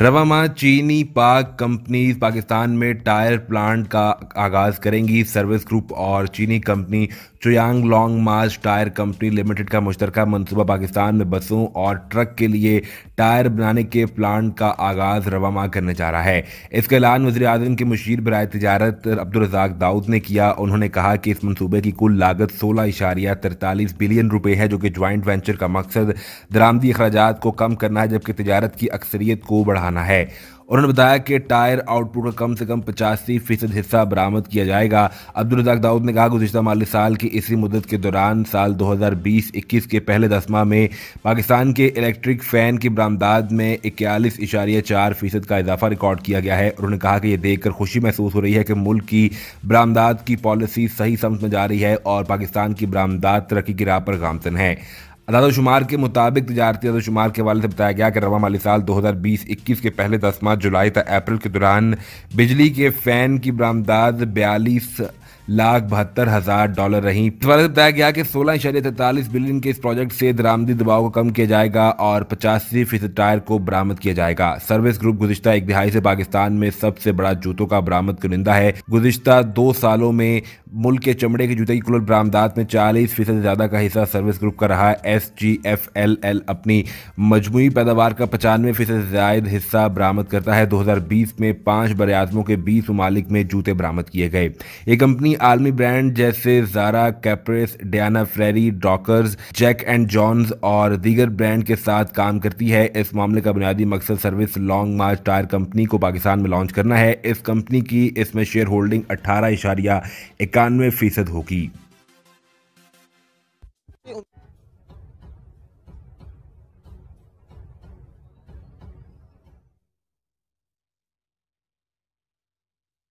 रवामा चीनी पाक कंपनी पाकिस्तान में टायर प्लांट का आगाज़ करेंगी सर्विस ग्रुप और चीनी कंपनी चुयांग लॉन्ग मार्च टायर कंपनी लिमिटेड का मुश्तर मनसूबा पाकिस्तान में बसों और ट्रक के लिए टायर बनाने के प्लांट का आगाज़ रवामा करने जा रहा है इसका ऐलान वजी अजम के मुशीर बरए तजारत अब्दुलरजाक दाऊद ने किया उन्होंने कहा कि इस मनसूबे की कुल लागत सोलह इशारिया तिरतालीस बिलियन रुपये है जो कि ज्वाइंट वेंचर का मकसद दरामदी अखराज को कम करना है जबकि तजारत की अक्सरियत को बढ़ा सराहना है उन्होंने बताया कि टायर आउटपुट का कम से कम पचासी फीसद हिस्सा बरामद किया जाएगा अब्दुल रजाक दाऊद ने कहा गुजशत माली साल की इसी मुदत के दौरान साल 2020-21 के पहले दस माह में पाकिस्तान के इलेक्ट्रिक फ़ैन की बरामदाद में इक्यालीस इशारिया चार फीसद का इजाफा रिकॉर्ड किया गया है उन्होंने कहा कि यह देखकर खुशी महसूस हो रही है कि मुल्क की बरामदाद की पॉलिसी सही समझ में जा रही है और पाकिस्तान की बरामदाद तरक्की की राह पर गामतन है अदादोशुमार के मुताबिक तजारती अदादोशुमार के हवाले से बताया गया कि रवा माली साल 2020-21 के पहले दस माह जुलाई तक अप्रैल के दौरान बिजली के फ़ैन की बरामदाद बयालीस लाख बहत्तर हज़ार डॉलर रहीं रही से बताया गया कि सोलह इशारे तैंतालीस बिलियन के इस प्रोजेक्ट से दरामदी दबाव को कम किया जाएगा और पचासी फीसद टायर को बरामद किया जाएगा सर्विस ग्रुप गुजशत एक दिहाई से पाकिस्तान में सबसे बड़ा जूतों का बरामद कुनिंदा है गुजशत दो सालों में मुल्क के चमड़े के जूते की कुल बरामदात में 40 फीसद से ज़्यादा का हिस्सा सर्विस ग्रुप का रहा है S G F L L अपनी मजमू पैदावार का पचानवे फीसद से ज्यादा हिस्सा बरामद करता है 2020 में पाँच बरआज़मों के बीस ममालिक में जूते बरामद किए गए ये कंपनी आलमी ब्रांड जैसे जारा कैप्रेस Diana Ferrari Dockers Jack and Jones और दीगर ब्रांड के साथ काम करती है इस मामले का बुनियादी मकसद सर्विस लॉन्ग मार्च टायर कंपनी को पाकिस्तान में लॉन्च करना है इस कंपनी की इसमें शेयर होल्डिंग अट्ठारह इशारिया इक्यानवे फीसद होगी